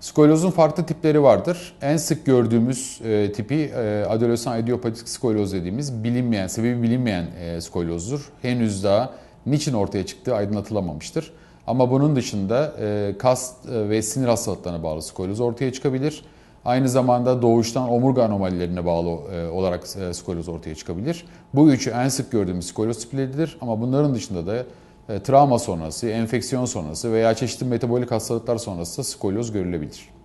Skolozun farklı tipleri vardır. En sık gördüğümüz e, tipi e, adolesan idiopatik skoloz dediğimiz bilinmeyen, sebebi bilinmeyen e, skolozdur. Henüz daha niçin ortaya çıktığı aydınlatılamamıştır. Ama bunun dışında e, kas e, ve sinir hastalıklarına bağlı skoloz ortaya çıkabilir. Aynı zamanda doğuştan omurga anomalilerine bağlı e, olarak e, skoloz ortaya çıkabilir. Bu üçü en sık gördüğümüz skoloz tipleridir ama bunların dışında da e, travma sonrası, enfeksiyon sonrası veya çeşitli metabolik hastalıklar sonrası skolyoz görülebilir.